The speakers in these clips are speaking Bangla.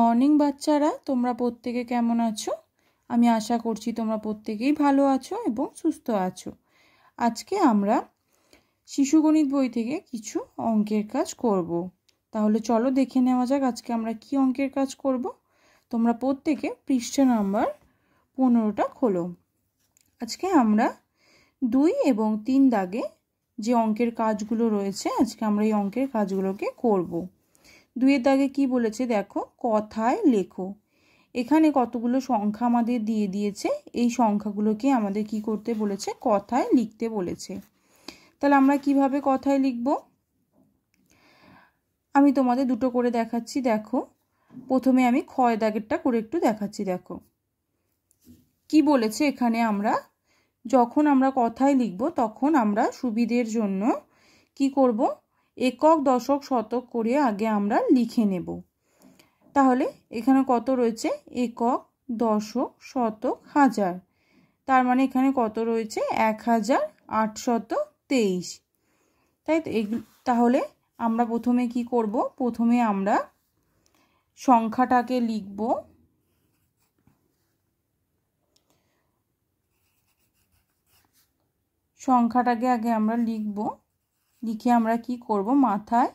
মর্নিং বাচ্চারা তোমরা প্রত্যেকে কেমন আছো আমি আশা করছি তোমরা প্রত্যেকেই ভালো আছো এবং সুস্থ আছো আজকে আমরা শিশু গণিত বই থেকে কিছু অঙ্কের কাজ করব। তাহলে চলো দেখে নেওয়া যাক আজকে আমরা কি অঙ্কের কাজ করব। তোমরা প্রত্যেকে পৃষ্ঠা নাম্বার পনেরোটা খোলো আজকে আমরা দুই এবং তিন দাগে যে অঙ্কের কাজগুলো রয়েছে আজকে আমরা এই অঙ্কের কাজগুলোকে করবো দুয়ের দাগে কি বলেছে দেখো কথায় লেখো এখানে কতগুলো সংখ্যা আমাদের দিয়ে দিয়েছে এই সংখ্যাগুলোকে আমাদের কি করতে বলেছে কথায় লিখতে বলেছে তাহলে আমরা কিভাবে কথায় লিখব আমি তোমাদের দুটো করে দেখাচ্ছি দেখো প্রথমে আমি ক্ষয় দাগেরটা করে একটু দেখাচ্ছি দেখো কি বলেছে এখানে আমরা যখন আমরা কথায় লিখব তখন আমরা সুবিধের জন্য কি করব একক দশক শতক করে আগে আমরা লিখে নেব তাহলে এখানে কত রয়েছে একক দশক শতক হাজার তার মানে এখানে কত রয়েছে এক হাজার আটশত তেইশ তাই তো তাহলে আমরা প্রথমে কি করব প্রথমে আমরা সংখ্যাটাকে লিখব সংখ্যাটাকে আগে আমরা লিখব লিখে আমরা কি করব মাথায়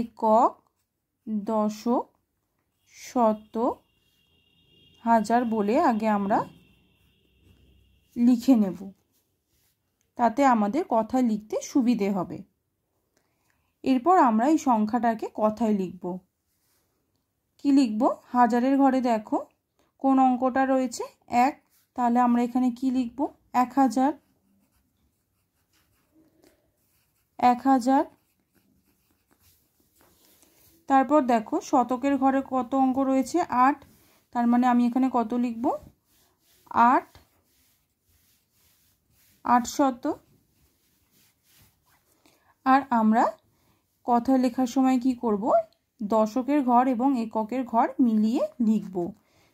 একক দশক শত হাজার বলে আগে আমরা লিখে নেব তাতে আমাদের কথা লিখতে সুবিধে হবে এরপর আমরা এই সংখ্যাটাকে কথায় লিখব কি লিখব হাজারের ঘরে দেখো কোন অঙ্কটা রয়েছে এক তাহলে আমরা এখানে কি লিখব এক হাজার এক হাজার তারপর দেখো শতকের ঘরে কত অঙ্ক রয়েছে আট তার মানে আমি এখানে কত লিখব আট আট শত আর আমরা কথা লেখার সময় কি করব দশকের ঘর এবং এককের ঘর মিলিয়ে লিখব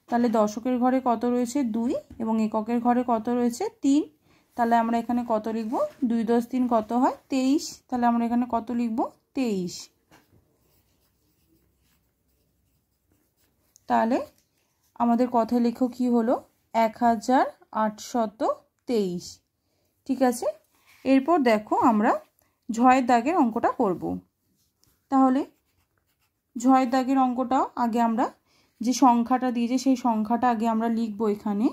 তাহলে দশকের ঘরে কত রয়েছে দুই এবং এককের ঘরে কত রয়েছে তিন তাহলে আমরা এখানে কত লিখব দুই দশ দিন কত হয় তেইশ তাহলে আমরা এখানে কত লিখব তেইশ তাহলে আমাদের কথা লেখো কি হলো এক হাজার আটশত তেইশ ঠিক আছে এরপর দেখো আমরা ঝয় দাগের অঙ্কটা করব। তাহলে ঝয় দাগের অঙ্কটাও আগে আমরা যে সংখ্যাটা দিয়েছে সেই সংখ্যাটা আগে আমরা লিখবো এখানে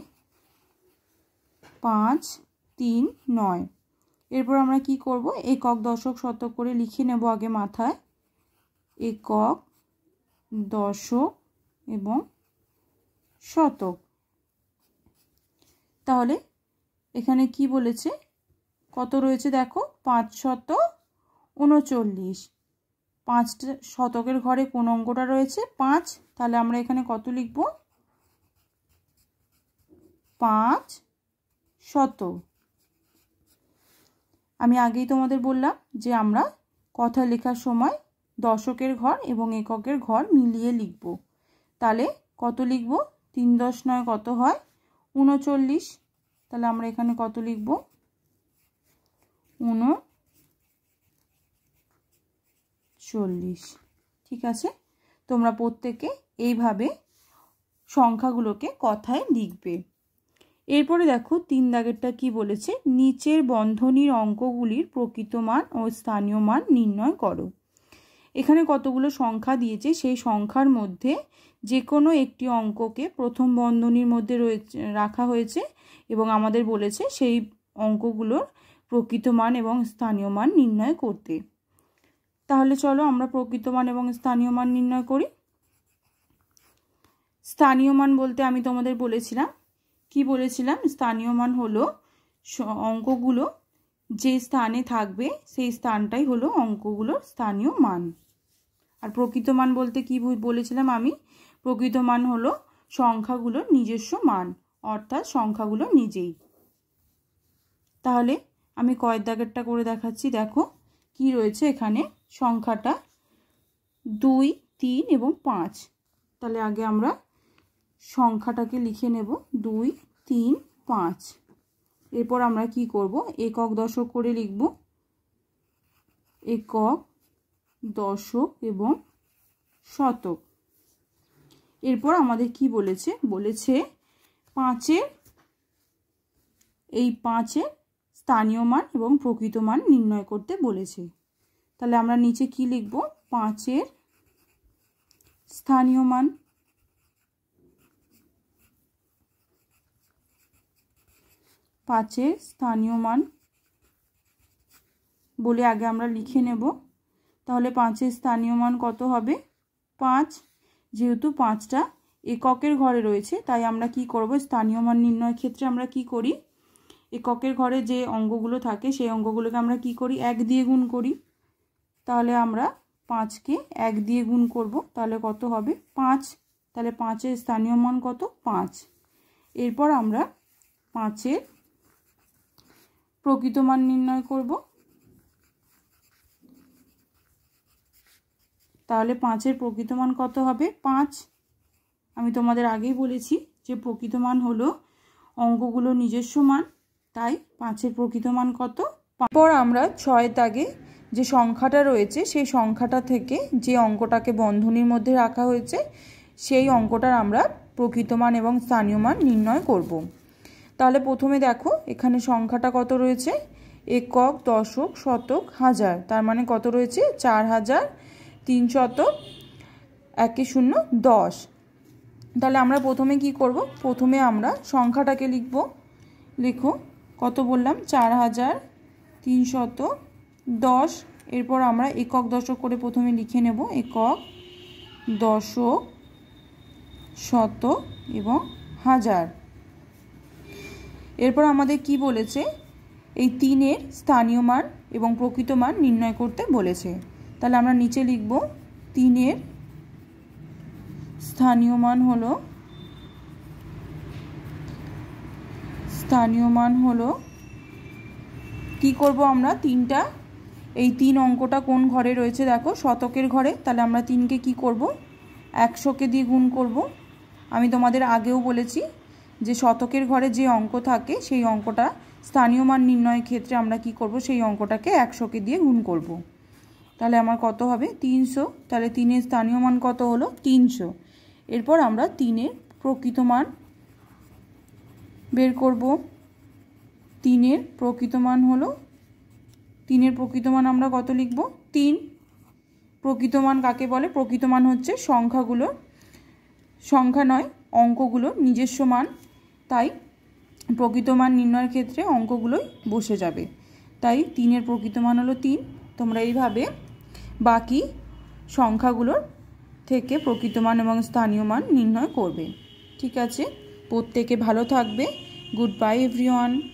পাঁচ তিন নয় এরপর আমরা কি করব একক দশক শতক করে লিখে নেব আগে মাথায় একক দশক এবং শতক তাহলে এখানে কি বলেছে কত রয়েছে দেখো পাঁচ শত উনচল্লিশ পাঁচটা শতকের ঘরে কোন অঙ্কটা রয়েছে পাঁচ তাহলে আমরা এখানে কত লিখব পাঁচ শত আমি আগেই তোমাদের বললাম যে আমরা কথা লেখার সময় দশকের ঘর এবং এককের ঘর মিলিয়ে লিখব তাহলে কত লিখব তিন দশ নয় কত হয় উনচল্লিশ তাহলে আমরা এখানে কত লিখব উনচল্লিশ ঠিক আছে তোমরা প্রত্যেকে এইভাবে সংখ্যাগুলোকে কথায় লিখবে এরপরে দেখো তিন দাগেরটা কি বলেছে নিচের বন্ধনীর অঙ্কগুলির প্রকৃত মান ও স্থানীয় মান নির্ণয় করো এখানে কতগুলো সংখ্যা দিয়েছে সেই সংখ্যার মধ্যে যে কোনো একটি অঙ্ককে প্রথম বন্ধনীর মধ্যে রয়েছে রাখা হয়েছে এবং আমাদের বলেছে সেই অঙ্কগুলোর প্রকৃত মান এবং স্থানীয় মান নির্ণয় করতে তাহলে চলো আমরা প্রকৃত মান এবং স্থানীয় মান নির্ণয় করি স্থানীয় মান বলতে আমি তোমাদের বলেছিলাম কি বলেছিলাম স্থানীয় মান হলো অঙ্কগুলো যে স্থানে থাকবে সেই স্থানটাই হলো অঙ্কগুলোর স্থানীয় মান আর প্রকৃত মান বলতে কি বলেছিলাম আমি প্রকৃত মান হলো সংখ্যাগুলোর নিজস্ব মান অর্থাৎ সংখ্যাগুলো নিজেই তাহলে আমি কয়েক দাগেরটা করে দেখাচ্ছি দেখো কি রয়েছে এখানে সংখ্যাটা দুই তিন এবং পাঁচ তাহলে আগে আমরা সংখ্যাটাকে লিখে নেব দুই তিন পাঁচ এরপর আমরা কি করব একক দশক করে লিখব একক দশক এবং শতক এরপর আমাদের কি বলেছে বলেছে পাঁচের এই পাঁচে স্থানীয় মান এবং প্রকৃত মান নির্ণয় করতে বলেছে তাহলে আমরা নিচে কি লিখব পাঁচের স্থানীয় মান পাঁচের স্থানীয় মান বলে আগে আমরা লিখে নেব তাহলে পাঁচের স্থানীয় মান কত হবে পাঁচ যেহেতু পাঁচটা এককের ঘরে রয়েছে তাই আমরা কি করব স্থানীয় মান নির্ণয়ের ক্ষেত্রে আমরা কি করি এককের ঘরে যে অঙ্গগুলো থাকে সেই অঙ্গগুলোকে আমরা কি করি এক দিয়ে গুণ করি তাহলে আমরা পাঁচকে এক দিয়ে গুণ করব তাহলে কত হবে পাঁচ তাহলে পাঁচের স্থানীয় মান কত পাঁচ এরপর আমরা পাঁচের প্রকৃত মান নির্ণয় করব তাহলে পাঁচের প্রকৃত মান কত হবে পাঁচ আমি তোমাদের আগেই বলেছি যে প্রকৃত মান হলো অঙ্কগুলো নিজস্ব মান তাই পাঁচের প্রকৃত মান কত পর আমরা ছয় তাগে যে সংখ্যাটা রয়েছে সেই সংখ্যাটা থেকে যে অঙ্কটাকে বন্ধনীর মধ্যে রাখা হয়েছে সেই অঙ্কটার আমরা প্রকৃত মান এবং স্থানীয় মান নির্ণয় করব তাহলে প্রথমে দেখো এখানে সংখ্যাটা কত রয়েছে একক দশক শতক হাজার তার মানে কত রয়েছে চার হাজার তিন শতক একে শূন্য দশ তাহলে আমরা প্রথমে কি করব প্রথমে আমরা সংখ্যাটাকে লিখব লেখো কত বললাম চার হাজার তিন শত দশ এরপর আমরা একক দশক করে প্রথমে লিখে নেব একক দশক শত এবং হাজার এরপর আমাদের কি বলেছে এই তিনের স্থানীয় মান এবং প্রকৃত মান নির্ণয় করতে বলেছে তাহলে আমরা নিচে লিখব তিনের স্থানীয় মান হল স্থানীয় মান হল কি করব আমরা তিনটা এই তিন অঙ্কটা কোন ঘরে রয়েছে দেখো শতকের ঘরে তাহলে আমরা তিনকে কি করব একশোকে দিয়ে গুণ করব আমি তোমাদের আগেও বলেছি যে শতকের ঘরে যে অঙ্ক থাকে সেই অঙ্কটা স্থানীয় মান নির্ণয়ের ক্ষেত্রে আমরা কি করব সেই অঙ্কটাকে একশোকে দিয়ে গুণ করব। তাহলে আমার কত হবে তিনশো তাহলে তিনের স্থানীয় মান কত হলো তিনশো এরপর আমরা তিনের প্রকৃত মান বের করব তিনের প্রকৃত মান হলো তিনের প্রকৃত মান আমরা কত লিখব তিন প্রকৃত মান কাকে বলে প্রকৃত মান হচ্ছে সংখ্যাগুলো সংখ্যা নয় অঙ্কগুলো নিজস্ব মান তাই প্রকৃত মান নির্ণয়ের ক্ষেত্রে অঙ্কগুলোই বসে যাবে তাই তিনের প্রকৃত মান হলো তিন তোমরা এইভাবে বাকি সংখ্যাগুলোর থেকে প্রকৃত মান এবং স্থানীয় মান নির্ণয় করবে ঠিক আছে প্রত্যেকে ভালো থাকবে গুড বাই এভরিওয়ান